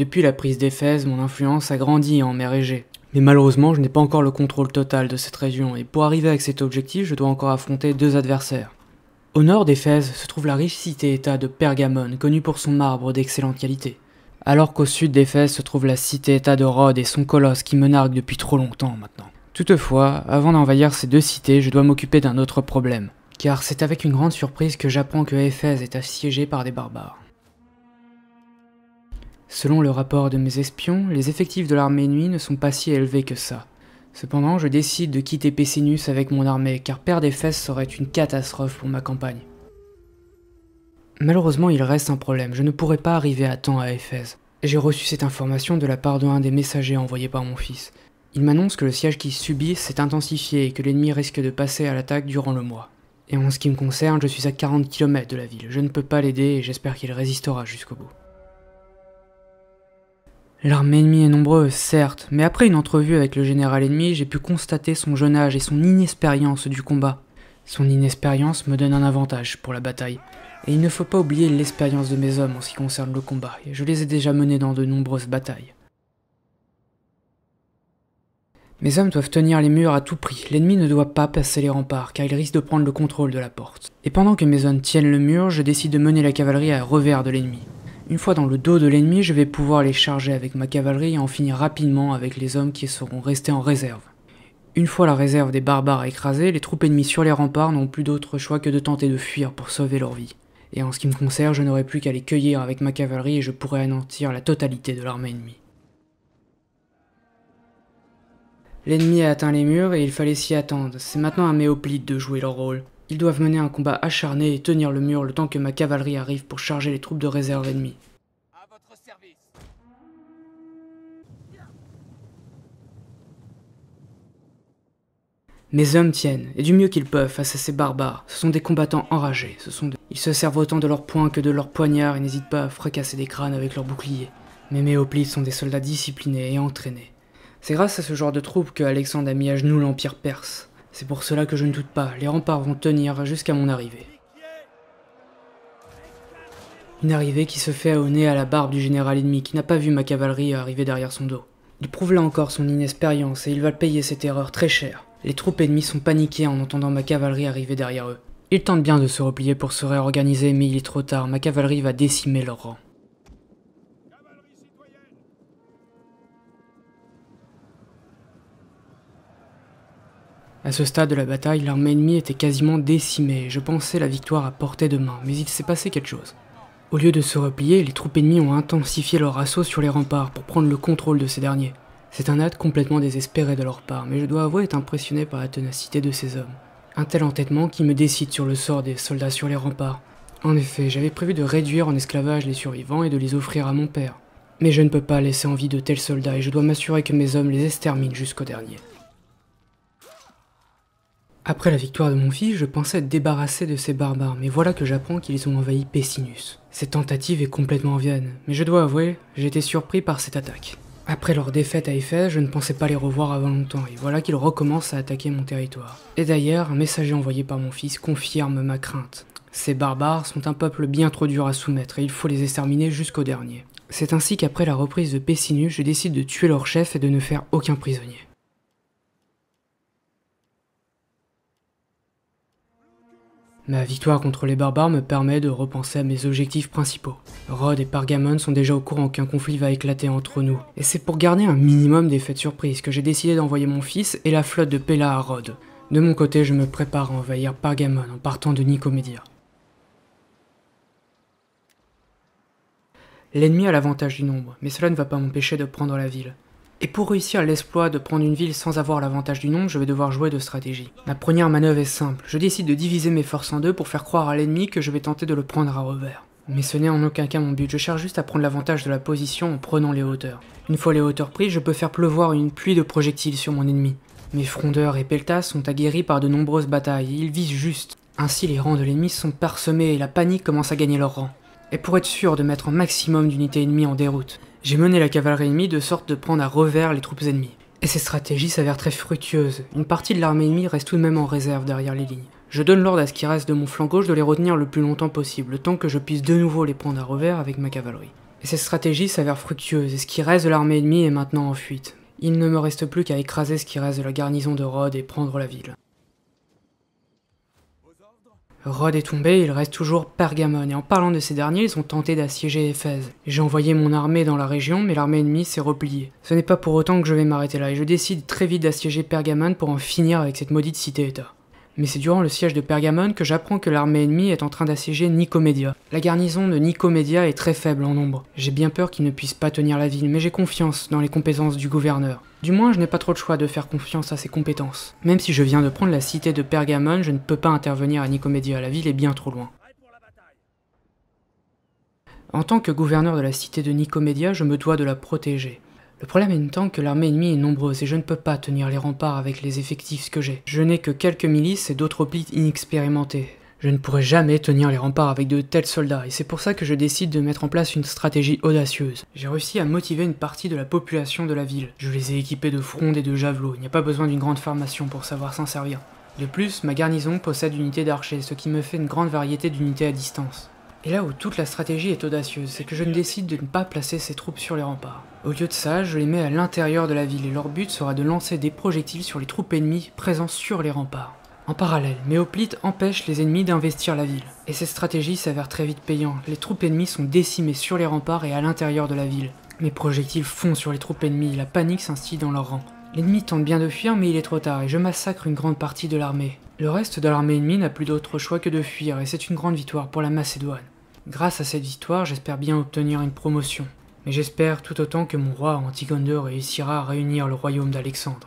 Depuis la prise d'Éphèse, mon influence a grandi en mer Égée. Mais malheureusement, je n'ai pas encore le contrôle total de cette région, et pour arriver à cet objectif, je dois encore affronter deux adversaires. Au nord d'Éphèse se trouve la riche cité-état de Pergamon, connue pour son marbre d'excellente qualité. Alors qu'au sud d'Éphèse se trouve la cité-état de Rhodes et son colosse qui me nargue depuis trop longtemps maintenant. Toutefois, avant d'envahir ces deux cités, je dois m'occuper d'un autre problème. Car c'est avec une grande surprise que j'apprends que Éphèse est assiégée par des barbares. Selon le rapport de mes espions, les effectifs de l'armée nuit ne sont pas si élevés que ça. Cependant, je décide de quitter Pessinus avec mon armée, car perdre des serait une catastrophe pour ma campagne. Malheureusement, il reste un problème, je ne pourrai pas arriver à temps à Éphèse. J'ai reçu cette information de la part d'un des messagers envoyés par mon fils. Il m'annonce que le siège qu'il subit s'est intensifié et que l'ennemi risque de passer à l'attaque durant le mois. Et en ce qui me concerne, je suis à 40 km de la ville, je ne peux pas l'aider et j'espère qu'il résistera jusqu'au bout. L'armée ennemie est nombreuse, certes, mais après une entrevue avec le général ennemi, j'ai pu constater son jeune âge et son inexpérience du combat. Son inexpérience me donne un avantage pour la bataille. Et il ne faut pas oublier l'expérience de mes hommes en ce qui concerne le combat, et je les ai déjà menés dans de nombreuses batailles. Mes hommes doivent tenir les murs à tout prix, l'ennemi ne doit pas passer les remparts car il risque de prendre le contrôle de la porte. Et pendant que mes hommes tiennent le mur, je décide de mener la cavalerie à revers de l'ennemi. Une fois dans le dos de l'ennemi, je vais pouvoir les charger avec ma cavalerie et en finir rapidement avec les hommes qui seront restés en réserve. Une fois la réserve des barbares écrasée, les troupes ennemies sur les remparts n'ont plus d'autre choix que de tenter de fuir pour sauver leur vie. Et en ce qui me concerne, je n'aurai plus qu'à les cueillir avec ma cavalerie et je pourrai anéantir la totalité de l'armée ennemie. L'ennemi a atteint les murs et il fallait s'y attendre. C'est maintenant à Méoplite de jouer leur rôle. Ils doivent mener un combat acharné et tenir le mur le temps que ma cavalerie arrive pour charger les troupes de réserve ennemies. votre service. Mes hommes tiennent, et du mieux qu'ils peuvent face à ces barbares. Ce sont des combattants enragés, ce sont Ils se servent autant de leurs poings que de leurs poignards et n'hésitent pas à fracasser des crânes avec leurs boucliers. Mes hoplites sont des soldats disciplinés et entraînés. C'est grâce à ce genre de troupes que Alexandre a mis à genoux l'Empire perse. C'est pour cela que je ne doute pas, les remparts vont tenir jusqu'à mon arrivée. Une arrivée qui se fait au nez à la barbe du général ennemi qui n'a pas vu ma cavalerie arriver derrière son dos. Il prouve là encore son inexpérience et il va payer cette erreur très cher. Les troupes ennemies sont paniquées en entendant ma cavalerie arriver derrière eux. Ils tentent bien de se replier pour se réorganiser mais il est trop tard, ma cavalerie va décimer leur rang. À ce stade de la bataille, l'armée ennemie était quasiment décimée, je pensais la victoire à portée de main, mais il s'est passé quelque chose. Au lieu de se replier, les troupes ennemies ont intensifié leur assaut sur les remparts pour prendre le contrôle de ces derniers. C'est un acte complètement désespéré de leur part, mais je dois avouer être impressionné par la ténacité de ces hommes. Un tel entêtement qui me décide sur le sort des soldats sur les remparts. En effet, j'avais prévu de réduire en esclavage les survivants et de les offrir à mon père. Mais je ne peux pas laisser en vie de tels soldats et je dois m'assurer que mes hommes les exterminent jusqu'au dernier. Après la victoire de mon fils, je pensais être débarrassé de ces barbares, mais voilà que j'apprends qu'ils ont envahi Pessinus. Cette tentative est complètement vienne, mais je dois avouer, j'ai été surpris par cette attaque. Après leur défaite à effet, je ne pensais pas les revoir avant longtemps, et voilà qu'ils recommencent à attaquer mon territoire. Et d'ailleurs, un messager envoyé par mon fils confirme ma crainte. Ces barbares sont un peuple bien trop dur à soumettre, et il faut les exterminer jusqu'au dernier. C'est ainsi qu'après la reprise de Pessinus, je décide de tuer leur chef et de ne faire aucun prisonnier. Ma victoire contre les barbares me permet de repenser à mes objectifs principaux. Rod et Pargamon sont déjà au courant qu'un conflit va éclater entre nous, et c'est pour garder un minimum d'effet de surprise que j'ai décidé d'envoyer mon fils et la flotte de Pella à Rhodes. De mon côté, je me prépare à envahir Pargamon en partant de Nicomédia. L'ennemi a l'avantage du nombre, mais cela ne va pas m'empêcher de prendre la ville. Et pour réussir l'exploit de prendre une ville sans avoir l'avantage du nombre, je vais devoir jouer de stratégie. Ma première manœuvre est simple, je décide de diviser mes forces en deux pour faire croire à l'ennemi que je vais tenter de le prendre à revers. Mais ce n'est en aucun cas mon but, je cherche juste à prendre l'avantage de la position en prenant les hauteurs. Une fois les hauteurs prises, je peux faire pleuvoir une pluie de projectiles sur mon ennemi. Mes frondeurs et peltas sont aguerris par de nombreuses batailles, ils visent juste. Ainsi les rangs de l'ennemi sont parsemés et la panique commence à gagner leur rang. Et pour être sûr de mettre un maximum d'unités ennemies en déroute, j'ai mené la cavalerie ennemie de sorte de prendre à revers les troupes ennemies. Et ces stratégies s'avèrent très fructueuses. Une partie de l'armée ennemie reste tout de même en réserve derrière les lignes. Je donne l'ordre à ce qui reste de mon flanc gauche de les retenir le plus longtemps possible, tant que je puisse de nouveau les prendre à revers avec ma cavalerie. Et ces stratégie s'avère fructueuses, et ce qui reste de l'armée ennemie est maintenant en fuite. Il ne me reste plus qu'à écraser ce qui reste de la garnison de Rhodes et prendre la ville. Rhodes est tombé, il reste toujours Pergamon, et en parlant de ces derniers, ils ont tenté d'assiéger Éphèse. J'ai envoyé mon armée dans la région, mais l'armée ennemie s'est repliée. Ce n'est pas pour autant que je vais m'arrêter là, et je décide très vite d'assiéger Pergamon pour en finir avec cette maudite cité-état mais c'est durant le siège de Pergamon que j'apprends que l'armée ennemie est en train d'assiéger Nicomédia. La garnison de Nicomédia est très faible en nombre. J'ai bien peur qu'ils ne puissent pas tenir la ville, mais j'ai confiance dans les compétences du gouverneur. Du moins, je n'ai pas trop de choix de faire confiance à ses compétences. Même si je viens de prendre la cité de Pergamon, je ne peux pas intervenir à Nicomédia, la ville est bien trop loin. En tant que gouverneur de la cité de Nicomédia, je me dois de la protéger. Le problème est tant que l'armée ennemie est nombreuse et je ne peux pas tenir les remparts avec les effectifs que j'ai. Je n'ai que quelques milices et d'autres hoplites inexpérimentés. Je ne pourrai jamais tenir les remparts avec de tels soldats, et c'est pour ça que je décide de mettre en place une stratégie audacieuse. J'ai réussi à motiver une partie de la population de la ville. Je les ai équipés de frondes et de javelots, il n'y a pas besoin d'une grande formation pour savoir s'en servir. De plus, ma garnison possède une unité d'archers, ce qui me fait une grande variété d'unités à distance. Et là où toute la stratégie est audacieuse, c'est que je ne décide de ne pas placer ces troupes sur les remparts. Au lieu de ça, je les mets à l'intérieur de la ville et leur but sera de lancer des projectiles sur les troupes ennemies présentes sur les remparts. En parallèle, hoplites empêche les ennemis d'investir la ville. Et cette stratégie s'avère très vite payante. Les troupes ennemies sont décimées sur les remparts et à l'intérieur de la ville. Mes projectiles fondent sur les troupes ennemies, la panique s'instille dans leurs rangs. L'ennemi tente bien de fuir, mais il est trop tard et je massacre une grande partie de l'armée. Le reste de l'armée ennemie n'a plus d'autre choix que de fuir et c'est une grande victoire pour la Macédoine. Grâce à cette victoire, j'espère bien obtenir une promotion. Mais j'espère tout autant que mon roi Antigone réussira à réunir le royaume d'Alexandre.